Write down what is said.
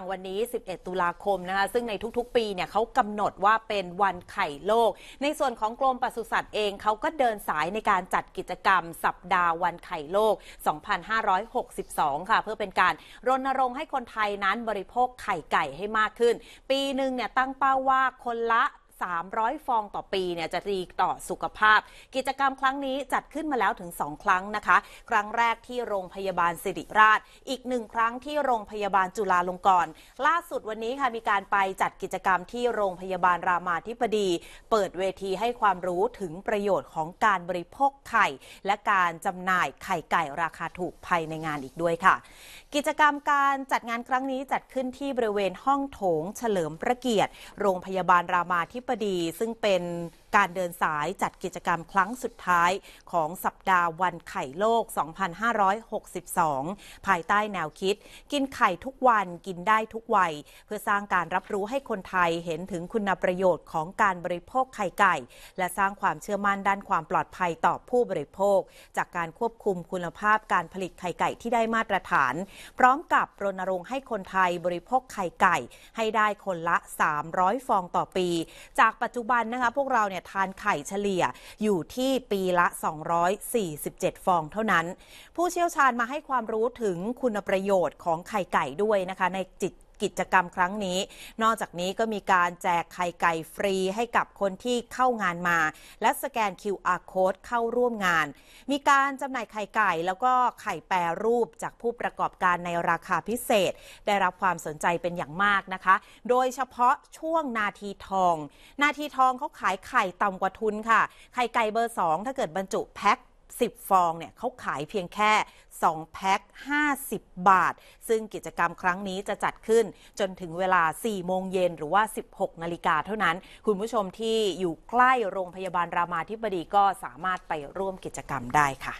างวันนี้ 11 ตุลาคมนะคะ ซึ่งในทุก ๆ ปีเนี่ยเขากำหนดว่าเป็นวันไข่โลก ในส่วนของกรมปศุสัตว์เอง เขาก็เดินสายในการจัดกิจกรรมสัปดาห์วันไข่โลก 2562 ค่ะ เพื่อเป็นการรณรงค์ให้คนไทยนั้นบริโภคไข่ไก่ให้มากขึ้น ปีหนึ่งเนี่ยตั้งเป้าว่าคนละ300 ฟองต่อปีเนี่ยจะดีต่อสุขภาพ กิจกรรมครั้งนี้จัดขึ้นมาแล้วถึง 2 ครั้งนะคะ ครั้งแรกที่โรงพยาบาลสิริราชอีกหนึ่งครั้งที่โรงพยาบาลจุฬาลงกรณ์ล่าสุดวันนี้ค่ะมีการไปจัดกิจกรรมที่โรงพยาบาลรามาธิบดี เปิดเวทีให้ความรู้ถึงประโยชน์ของการบริโภคไข่ และการจำหน่ายไข่ไก่ราคาถูกภายในงานอีกด้วยค่ะ กิจกรรมการจัดงานครั้งนี้จัดขึ้นที่บริเวณห้องโถง เฉลิมพระเกียรติ โรงพยาบาลรามาธิบดีซึ่งเป็นการเดินสายจัดกิจกรรมครั้งสุดท้ายของสัปดาห์วันไข่โลก 2562 ภายใต้แนวคิด กินไข่ทุกวันกินได้ทุกวัย เพื่อสร้างการรับรู้ให้คนไทยเห็นถึงคุณประโยชน์ของการบริโภคไข่ไก่ และสร้างความเชื่อมั่นด้านความปลอดภัยต่อผู้บริโภค จากการควบคุมคุณภาพการผลิตไข่ไก่ที่ได้มาตรฐานพร้อมกับรณรงค์ให้คนไทยบริโภคไข่ไก่ ให้ได้คนละ 300 ฟองต่อปี จากปัจจุบันนะคะพวกเราเนี่ยทานไข่เฉลี่ยอยู่ที่ปีละ 247 ฟองเท่านั้น ผู้เชี่ยวชาญมาให้ความรู้ถึงคุณประโยชน์ของไข่ไก่ด้วยนะคะในจิตกิจกรรมครั้งนี้ นอกจากนี้ก็มีการแจกไข่ไก่ฟรีให้กับคนที่เข้างานมา และสแกน QR code เข้าร่วมงาน มีการจำหน่ายไข่ไก่แล้วก็ไข่แปรรูปจากผู้ประกอบการในราคาพิเศษ ได้รับความสนใจเป็นอย่างมากนะคะ โดยเฉพาะช่วงนาทีทอง นาทีทองเขาขายไข่ต่ำกว่าทุนค่ะ ไข่ไก่เบอร์ 2 ถ้าเกิดบรรจุแพ็ค10 ฟองเนี่ยเขาขายเพียงแค่ 2 แพ็ค50 บาท ซึ่งกิจกรรมครั้งนี้จะจัดขึ้น จนถึงเวลา 4 โมงเย็นหรือว่า 16นาฬิกาเท่านั้นคุณผู้ชมที่อยู่ใกล้โรงพยาบาลรามาธิบดีก็สามารถไปร่วมกิจกรรมได้ค่ะ